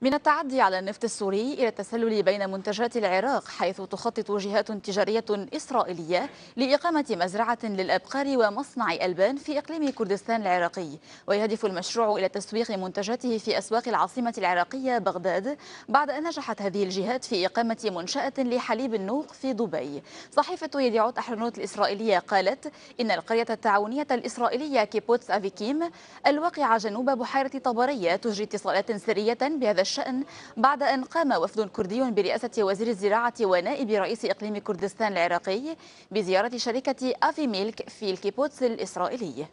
من التعدي على النفط السوري إلى التسلل بين منتجات العراق حيث تخطط جهات تجارية إسرائيلية لإقامة مزرعة للأبقار ومصنع ألبان في إقليم كردستان العراقي ويهدف المشروع إلى تسويق منتجاته في أسواق العاصمة العراقية بغداد بعد أن نجحت هذه الجهات في إقامة منشأة لحليب النوق في دبي صحيفة يديعوت أحرنوت الإسرائيلية قالت إن القرية التعاونية الإسرائيلية كيبوتس أفيكيم الواقعة جنوب بحيرة طبرية تجري اتصالات سرية بهذا الشأن بعد أن قام وفد كردي برئاسة وزير الزراعة ونائب رئيس إقليم كردستان العراقي بزيارة شركة أفي ميلك في الكيبوتس الإسرائيلي